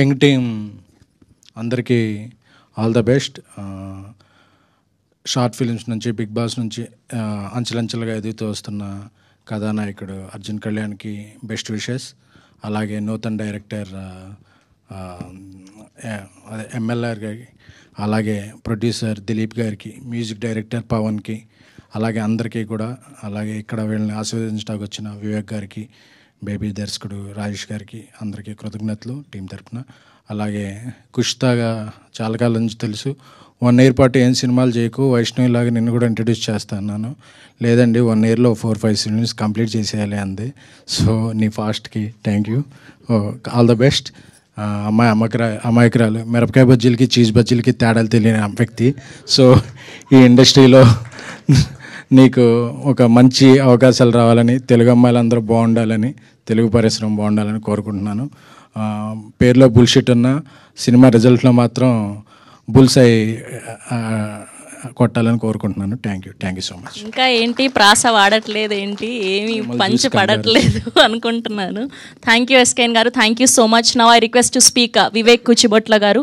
young team అందరికీ all the best short films నుంచి Bigg Boss నుంచి అంచెలంచెలుగా ఎదుగుతూ వస్తున్న కథానాయకుడు అర్జున్ కళ్యాణ్కి బెస్ట్ విషెస్ అలాగే నూతన్ డైరెక్టర్ అదే ఎంఎల్ఆర్ గారికి అలాగే ప్రొడ్యూసర్ దిలీప్ గారికి మ్యూజిక్ డైరెక్టర్ పవన్కి అలాగే అందరికీ కూడా అలాగే ఇక్కడ వీళ్ళని ఆశీర్వదించడానికి వచ్చిన వివేక్ గారికి బేబీ దర్శకుడు రాజేష్ గారికి అందరికీ కృతజ్ఞతలు టీం తరఫున అలాగే కుష్తాగా చాలా కాలం నుంచి తెలుసు వన్ ఇయర్ పాటు ఏం సినిమాలు చేయకు వైష్ణవిలాగా నిన్ను కూడా ఇంట్రడ్యూస్ చేస్తాను లేదండి వన్ ఇయర్లో ఫోర్ ఫైవ్ సినిమాస్ కంప్లీట్ చేసేయాలి అంది సో నీ ఫాస్ట్కి thank you all the best అమ్మాయి అమ్మకరా అమాయకురాలు మిరపకాయ బజ్జీలకి చీజ్ బజ్జీలకి తేడాలు తెలియని వ్యక్తి సో ఈ ఇండస్ట్రీలో నీకు ఒక మంచి అవకాశాలు రావాలని తెలుగు అందరూ బాగుండాలని తెలుగు పరిశ్రమ బాగుండాలని కోరుకుంటున్నాను పేరులో బుల్షిట్ ఉన్న సినిమా రిజల్ట్లో మాత్రం బుల్సై కొట్టాలని కోరుకుంటున్నాను thank you thank you so much ఇంకా ఏంటి ప్రాస వాడట్లేదు ఏంటి ఏమి పంచి పడట్లేదు అనుకుంటున్నాను thank you SKN garu thank you so much now I request to speak Vivek Kuchibotla గారు